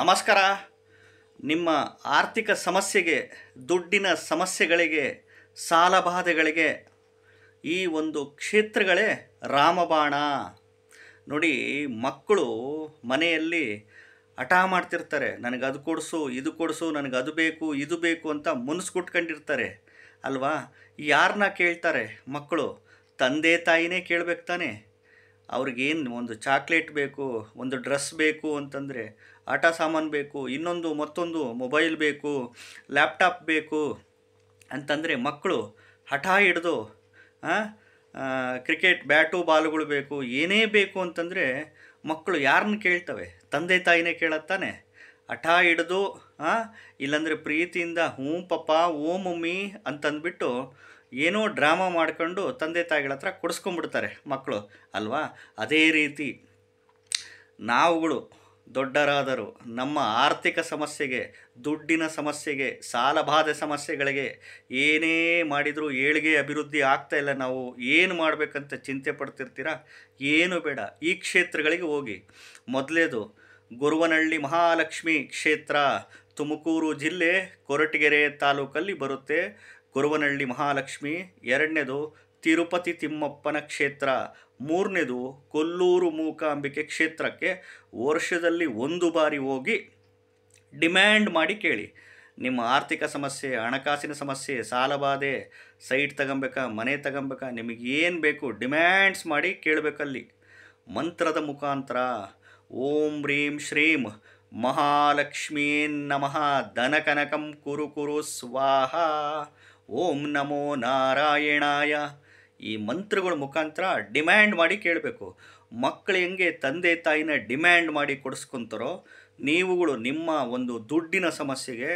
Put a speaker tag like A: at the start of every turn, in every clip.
A: ನಮಸ್ಕಾರ ನಿಮ್ಮ ಆರ್ಥಿಕ ಸಮಸ್ಯೆಗೆ ದುಡ್ಡಿನ ಸಮಸ್ಯೆಗಳಿಗೆ ಸಾಲಬಾಧೆಗಳಿಗೆ ಈ ಒಂದು ಕ್ಷೇತ್ರಗಳೇ ರಾಮಬಾಣ ನೋಡಿ ಮಕ್ಕಳು ಮನೆಯಲ್ಲಿ ಹಠ ಮಾಡ್ತಿರ್ತಾರೆ ನನಗೆ ಅದು ಕೊಡಿಸು ಇದು ಕೊಡಿಸು ನನಗೆ ಅದು ಬೇಕು ಇದು ಬೇಕು ಅಂತ ಕೊಟ್ಕೊಂಡಿರ್ತಾರೆ ಅಲ್ವಾ ಯಾರನ್ನ ಕೇಳ್ತಾರೆ ಮಕ್ಕಳು ತಂದೆ ತಾಯಿನೇ ಕೇಳಬೇಕು ತಾನೆ ಅವ್ರಿಗೇನು ಒಂದು ಚಾಕ್ಲೇಟ್ ಬೇಕು ಒಂದು ಡ್ರೆಸ್ ಬೇಕು ಅಂತಂದರೆ ಆಟ ಸಾಮಾನು ಬೇಕು ಇನ್ನೊಂದು ಮತ್ತೊಂದು ಮೊಬೈಲ್ ಬೇಕು ಲ್ಯಾಪ್ಟಾಪ್ ಬೇಕು ಅಂತಂದರೆ ಮಕ್ಕಳು ಹಠ ಹಿಡಿದು ಕ್ರಿಕೆಟ್ ಬ್ಯಾಟು ಬಾಲುಗಳು ಬೇಕು ಏನೇ ಬೇಕು ಅಂತಂದರೆ ಮಕ್ಕಳು ಯಾರನ್ನ ಕೇಳ್ತವೆ ತಂದೆ ತಾಯಿನೇ ಕೇಳತ್ತಾನೆ ಹಠ ಹಿಡಿದು ಇಲ್ಲಾಂದರೆ ಪ್ರೀತಿಯಿಂದ ಹ್ಞೂ ಪಪ್ಪ ಓ ಮಮ್ಮಿ ಅಂತಂದ್ಬಿಟ್ಟು ಏನೋ ಡ್ರಾಮಾ ಮಾಡ್ಕೊಂಡು ತಂದೆ ತಾಯಿಗಳ ಹತ್ರ ಕೊಡಿಸ್ಕೊಂಡ್ಬಿಡ್ತಾರೆ ಮಕ್ಕಳು ಅಲ್ವಾ ಅದೇ ರೀತಿ ನಾವುಗಳು ದೊಡ್ಡರಾದರು ನಮ್ಮ ಆರ್ಥಿಕ ಸಮಸ್ಯೆಗೆ ದುಡ್ಡಿನ ಸಮಸ್ಯೆಗೆ ಸಾಲಬಾಧೆ ಸಮಸ್ಯೆಗಳಿಗೆ ಏನೇ ಮಾಡಿದರೂ ಏಳಿಗೆ ಅಭಿವೃದ್ಧಿ ಆಗ್ತಾಯಿಲ್ಲ ನಾವು ಏನು ಮಾಡಬೇಕಂತ ಚಿಂತೆ ಪಡ್ತಿರ್ತೀರಾ ಏನು ಬೇಡ ಈ ಕ್ಷೇತ್ರಗಳಿಗೆ ಹೋಗಿ ಮೊದಲೇದು ಗುರುವನಹಳ್ಳಿ ಮಹಾಲಕ್ಷ್ಮಿ ಕ್ಷೇತ್ರ ತುಮಕೂರು ಜಿಲ್ಲೆ ಕೊರಟಗೆರೆ ತಾಲೂಕಲ್ಲಿ ಬರುತ್ತೆ ಕುರುವನಹಳ್ಳಿ ಮಹಾಲಕ್ಷ್ಮಿ ಎರಡನೇದು ತಿರುಪತಿ ತಿಮ್ಮಪ್ಪನ ಕ್ಷೇತ್ರ ಮೂರನೇದು ಕೊಲ್ಲೂರು ಮೂಕಾಂಬಿಕೆ ಕ್ಷೇತ್ರಕ್ಕೆ ವರ್ಷದಲ್ಲಿ ಒಂದು ಬಾರಿ ಹೋಗಿ ಡಿಮ್ಯಾಂಡ್ ಮಾಡಿ ಕೇಳಿ ನಿಮ್ಮ ಆರ್ಥಿಕ ಸಮಸ್ಯೆ ಹಣಕಾಸಿನ ಸಮಸ್ಯೆ ಸಾಲಬಾಧೆ ಸೈಟ್ ತಗೊಬೇಕಾ ಮನೆ ತಗೊಬೇಕಾ ಏನು ಬೇಕು ಡಿಮ್ಯಾಂಡ್ಸ್ ಮಾಡಿ ಕೇಳಬೇಕಲ್ಲಿ ಮಂತ್ರದ ಮುಖಾಂತರ ಓಂ ರೀಂ ಶ್ರೀಂ ಮಹಾಲಕ್ಷ್ಮೀ ನಮಃ ಧನಕನಕಂ ಕುರು ಕುರು ಸ್ವಾಹ ಓಂ ನಮೋ ನಾರಾಯಣಾಯ ಈ ಮಂತ್ರಗಳ ಮುಖಾಂತರ ಡಿಮ್ಯಾಂಡ್ ಮಾಡಿ ಕೇಳಬೇಕು ಮಕ್ಕಳು ಹೆಂಗೆ ತಂದೆ ತಾಯಿನ ಡಿಮ್ಯಾಂಡ್ ಮಾಡಿ ಕೊಡಿಸ್ಕೊತಾರೋ ನೀವುಗಳು ನಿಮ್ಮ ಒಂದು ದುಡ್ಡಿನ ಸಮಸ್ಯೆಗೆ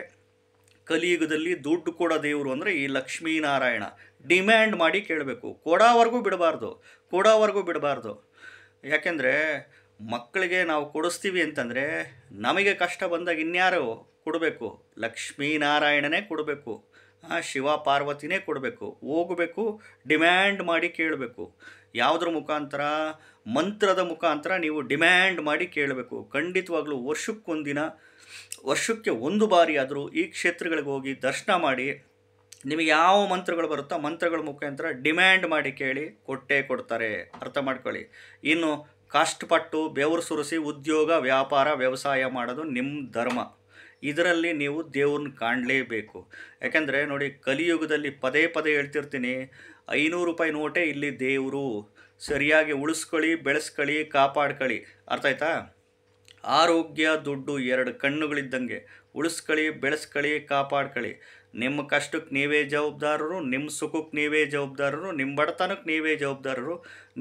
A: ಕಲಿಯುಗದಲ್ಲಿ ದುಡ್ಡು ಕೊಡೋ ದೇವರು ಅಂದರೆ ಈ ಲಕ್ಷ್ಮೀನಾರಾಯಣ ಡಿಮ್ಯಾಂಡ್ ಮಾಡಿ ಕೇಳಬೇಕು ಕೊಡೋವರೆಗೂ ಬಿಡಬಾರ್ದು ಕೊಡೋವರೆಗೂ ಬಿಡಬಾರ್ದು ಯಾಕೆಂದರೆ ಮಕ್ಕಳಿಗೆ ನಾವು ಕೊಡಿಸ್ತೀವಿ ಅಂತಂದರೆ ನಮಗೆ ಕಷ್ಟ ಬಂದಾಗ ಇನ್ಯಾರು ಕೊಡಬೇಕು ಲಕ್ಷ್ಮೀನಾರಾಯಣನೇ ಕೊಡಬೇಕು ಶಿವ ಪಾರ್ವತಿನೇ ಕೊಡಬೇಕು ಹೋಗಬೇಕು ಡಿಮ್ಯಾಂಡ್ ಮಾಡಿ ಕೇಳಬೇಕು ಯಾವುದ್ರ ಮುಖಾಂತರ ಮಂತ್ರದ ಮುಖಾಂತರ ನೀವು ಡಿಮ್ಯಾಂಡ್ ಮಾಡಿ ಕೇಳಬೇಕು ಖಂಡಿತವಾಗ್ಲೂ ವರ್ಷಕ್ಕೊಂದಿನ ವರ್ಷಕ್ಕೆ ಒಂದು ಬಾರಿ ಆದರೂ ಈ ಕ್ಷೇತ್ರಗಳಿಗೆ ಹೋಗಿ ದರ್ಶನ ಮಾಡಿ ನಿಮಗೆ ಯಾವ ಮಂತ್ರಗಳು ಬರುತ್ತೋ ಮಂತ್ರಗಳ ಮುಖಾಂತರ ಡಿಮ್ಯಾಂಡ್ ಮಾಡಿ ಕೇಳಿ ಕೊಟ್ಟೇ ಕೊಡ್ತಾರೆ ಅರ್ಥ ಮಾಡ್ಕೊಳ್ಳಿ ಇನ್ನು ಕಷ್ಟಪಟ್ಟು ಬೆವರು ಸುರಿಸಿ ಉದ್ಯೋಗ ವ್ಯಾಪಾರ ವ್ಯವಸಾಯ ಮಾಡೋದು ನಿಮ್ಮ ಧರ್ಮ ಇದರಲ್ಲಿ ನೀವು ದೇವ್ರನ್ನ ಕಾಣಲೇಬೇಕು ಯಾಕೆಂದರೆ ನೋಡಿ ಕಲಿಯುಗದಲ್ಲಿ ಪದೇ ಪದೇ ಹೇಳ್ತಿರ್ತೀನಿ ಐನೂರು ರೂಪಾಯಿ ನೋಟೇ ಇಲ್ಲಿ ದೇವರು ಸರಿಯಾಗಿ ಉಳಿಸ್ಕೊಳ್ಳಿ ಬೆಳೆಸ್ಕೊಳ್ಳಿ ಕಾಪಾಡ್ಕೊಳ್ಳಿ ಅರ್ಥ ಆಯ್ತಾ ಆರೋಗ್ಯ ದುಡ್ಡು ಎರಡು ಕಣ್ಣುಗಳಿದ್ದಂಗೆ ಉಳಿಸ್ಕೊಳ್ಳಿ ಬೆಳೆಸ್ಕೊಳ್ಳಿ ಕಾಪಾಡ್ಕೊಳ್ಳಿ ನಿಮ್ಮ ಕಷ್ಟಕ್ಕೆ ನೀವೇ ಜವಾಬ್ದಾರರು ನಿಮ್ಮ ಸುಖಕ್ಕೆ ನೀವೇ ಜವಾಬ್ದಾರರು ನಿಮ್ಮ ಬಡತನಕ್ಕೆ ನೀವೇ ಜವಾಬ್ದಾರರು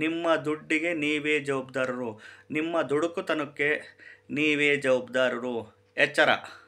A: ನಿಮ್ಮ ದುಡ್ಡಿಗೆ ನೀವೇ ಜವಾಬ್ದಾರರು ನಿಮ್ಮ ದುಡುಕುತನಕ್ಕೆ ನೀವೇ ಜವಾಬ್ದಾರರು ಎಚ್ಚರ